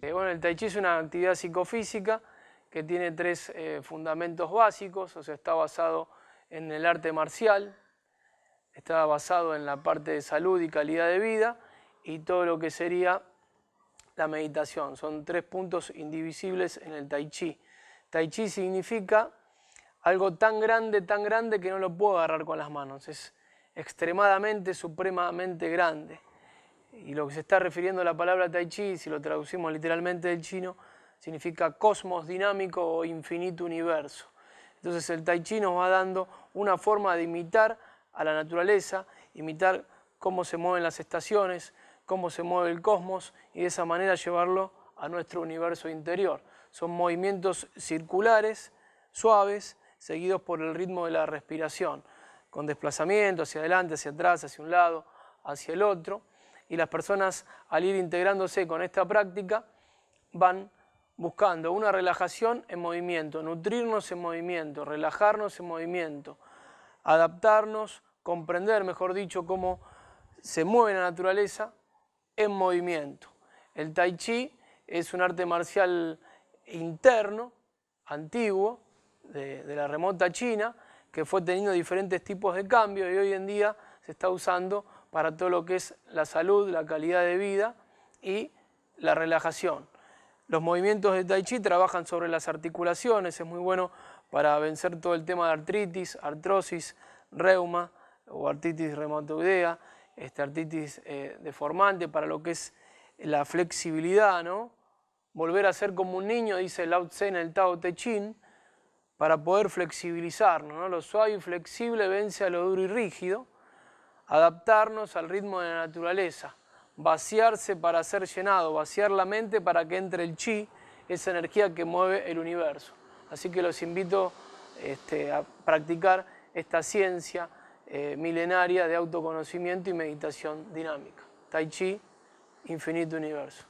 Eh, bueno, el Tai Chi es una actividad psicofísica que tiene tres eh, fundamentos básicos, o sea, está basado en el arte marcial, está basado en la parte de salud y calidad de vida y todo lo que sería la meditación. Son tres puntos indivisibles en el Tai Chi. Tai Chi significa algo tan grande, tan grande que no lo puedo agarrar con las manos. Es extremadamente, supremamente grande. Y lo que se está refiriendo a la palabra tai chi, si lo traducimos literalmente del chino, significa cosmos dinámico o infinito universo. Entonces el tai chi nos va dando una forma de imitar a la naturaleza, imitar cómo se mueven las estaciones, cómo se mueve el cosmos y de esa manera llevarlo a nuestro universo interior. Son movimientos circulares, suaves, seguidos por el ritmo de la respiración, con desplazamiento hacia adelante, hacia atrás, hacia un lado, hacia el otro. Y las personas al ir integrándose con esta práctica van buscando una relajación en movimiento, nutrirnos en movimiento, relajarnos en movimiento, adaptarnos, comprender, mejor dicho, cómo se mueve la naturaleza en movimiento. El tai chi es un arte marcial interno, antiguo, de, la remota China, que fue teniendo diferentes tipos de cambios y hoy en día se está usando para todo lo que es la salud, la calidad de vida y la relajación. Los movimientos de Tai Chi trabajan sobre las articulaciones, es muy bueno para vencer todo el tema de artritis, artrosis, reuma o artritis reumatoidea, este, artritis eh, deformante, para lo que es la flexibilidad, ¿no? Volver a ser como un niño, dice Lao Tse en el Tao Te Ching, para poder flexibilizarnos. ¿no? Lo suave y flexible vence a lo duro y rígido, adaptarnos al ritmo de la naturaleza, vaciarse para ser llenado, vaciar la mente para que entre el chi, esa energía que mueve el universo. Así que los invito este, a practicar esta ciencia eh, milenaria de autoconocimiento y meditación dinámica. Tai Chi, infinito universo.